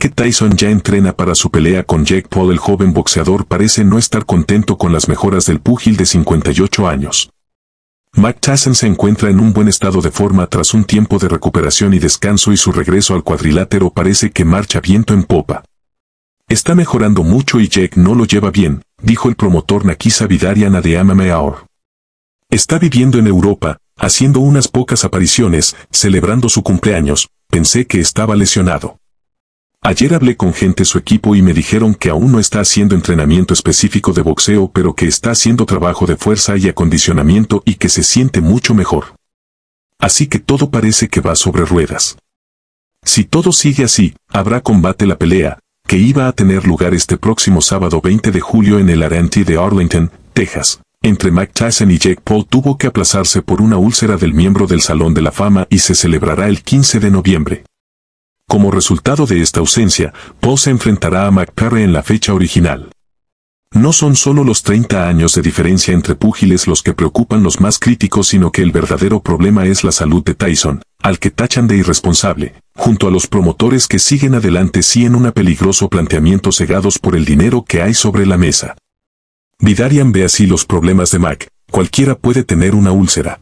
que Tyson ya entrena para su pelea con Jack Paul, el joven boxeador parece no estar contento con las mejoras del púgil de 58 años. Mike Tyson se encuentra en un buen estado de forma tras un tiempo de recuperación y descanso y su regreso al cuadrilátero parece que marcha viento en popa. Está mejorando mucho y Jack no lo lleva bien, dijo el promotor Nakisa Vidariana de Amameaor. Está viviendo en Europa, haciendo unas pocas apariciones, celebrando su cumpleaños, pensé que estaba lesionado. Ayer hablé con gente su equipo y me dijeron que aún no está haciendo entrenamiento específico de boxeo pero que está haciendo trabajo de fuerza y acondicionamiento y que se siente mucho mejor. Así que todo parece que va sobre ruedas. Si todo sigue así, habrá combate la pelea, que iba a tener lugar este próximo sábado 20 de julio en el Aranti de Arlington, Texas. Entre Mike Tyson y Jake Paul tuvo que aplazarse por una úlcera del miembro del Salón de la Fama y se celebrará el 15 de noviembre. Como resultado de esta ausencia, Poe se enfrentará a McCarre en la fecha original. No son solo los 30 años de diferencia entre púgiles los que preocupan los más críticos, sino que el verdadero problema es la salud de Tyson, al que tachan de irresponsable, junto a los promotores que siguen adelante sí en un peligroso planteamiento cegados por el dinero que hay sobre la mesa. Vidarian ve así los problemas de Mac, cualquiera puede tener una úlcera,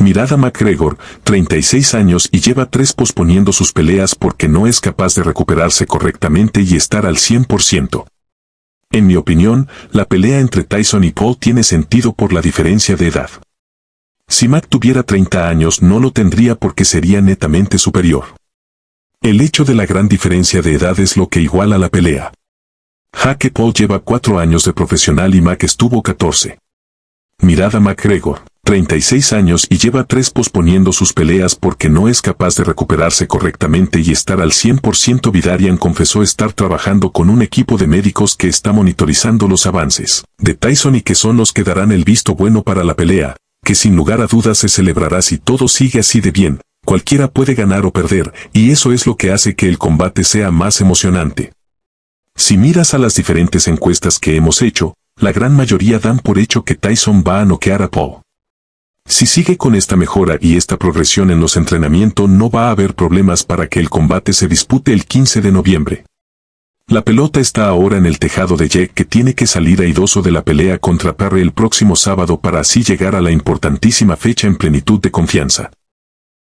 Mirada a McGregor, 36 años y lleva tres posponiendo sus peleas porque no es capaz de recuperarse correctamente y estar al 100%. En mi opinión, la pelea entre Tyson y Paul tiene sentido por la diferencia de edad. Si Mac tuviera 30 años no lo tendría porque sería netamente superior. El hecho de la gran diferencia de edad es lo que iguala la pelea. Jaque Paul lleva 4 años de profesional y Mac estuvo 14. Mirada a McGregor. 36 años y lleva tres posponiendo sus peleas porque no es capaz de recuperarse correctamente y estar al 100%. Vidarian confesó estar trabajando con un equipo de médicos que está monitorizando los avances de Tyson y que son los que darán el visto bueno para la pelea, que sin lugar a dudas se celebrará si todo sigue así de bien. Cualquiera puede ganar o perder, y eso es lo que hace que el combate sea más emocionante. Si miras a las diferentes encuestas que hemos hecho, la gran mayoría dan por hecho que Tyson va a noquear a Paul. Si sigue con esta mejora y esta progresión en los entrenamientos no va a haber problemas para que el combate se dispute el 15 de noviembre. La pelota está ahora en el tejado de Jack que tiene que salir idoso de la pelea contra Perry el próximo sábado para así llegar a la importantísima fecha en plenitud de confianza.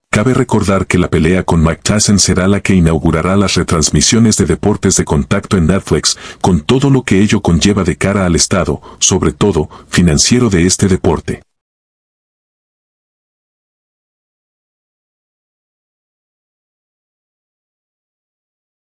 Cabe recordar que la pelea con Mike será la que inaugurará las retransmisiones de deportes de contacto en Netflix, con todo lo que ello conlleva de cara al estado, sobre todo, financiero de este deporte.